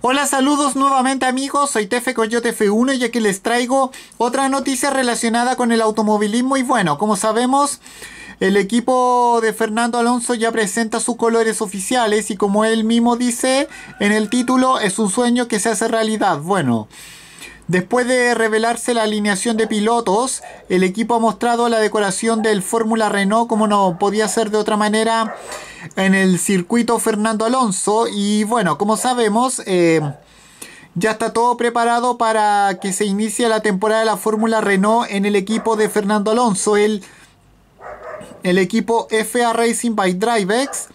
Hola, saludos nuevamente amigos, soy Tefe Coyote F1 y aquí les traigo otra noticia relacionada con el automovilismo y bueno, como sabemos... El equipo de Fernando Alonso ya presenta sus colores oficiales y como él mismo dice en el título, es un sueño que se hace realidad. Bueno, Después de revelarse la alineación de pilotos, el equipo ha mostrado la decoración del Fórmula Renault como no podía ser de otra manera en el circuito Fernando Alonso. Y bueno, como sabemos, eh, ya está todo preparado para que se inicie la temporada de la Fórmula Renault en el equipo de Fernando Alonso, el, el equipo FA Racing by Drivex,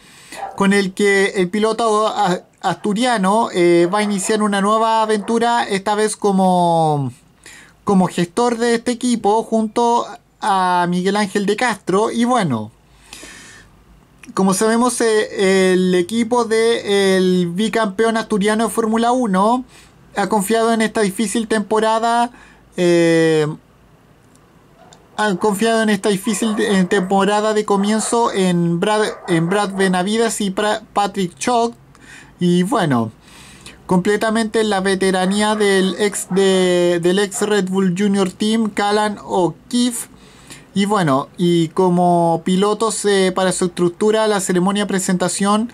con el que el piloto asturiano eh, va a iniciar una nueva aventura, esta vez como, como gestor de este equipo, junto a Miguel Ángel de Castro. Y bueno como sabemos, eh, el equipo del bicampeón asturiano de Fórmula 1 ha confiado en esta difícil temporada. Eh, confiado en esta difícil temporada de comienzo en Brad, en Brad Benavides y Patrick Chock. Y bueno, completamente la veteranía del ex, del ex Red Bull Junior Team, Callan O'Keefe y bueno, y como pilotos para su estructura, la ceremonia presentación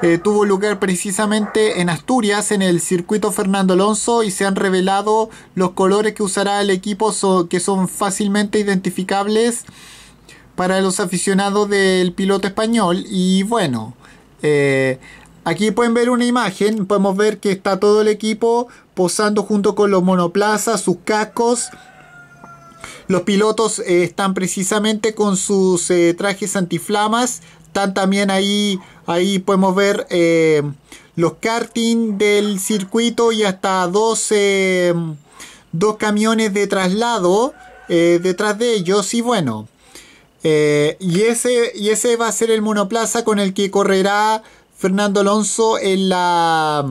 eh, tuvo lugar precisamente en Asturias, en el circuito Fernando Alonso, y se han revelado los colores que usará el equipo que son fácilmente identificables para los aficionados del piloto español. Y bueno, eh, aquí pueden ver una imagen, podemos ver que está todo el equipo posando junto con los monoplazas, sus cascos los pilotos eh, están precisamente con sus eh, trajes antiflamas. Están también ahí, ahí podemos ver eh, los karting del circuito y hasta dos, dos camiones de traslado detrás de ellos. Y bueno, y, ese, y ese va a ser el monoplaza con el que correrá Fernando Alonso en la...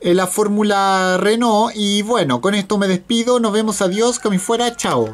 Eh, la fórmula Renault. Y bueno, con esto me despido. Nos vemos. Adiós. mi fuera. Chao.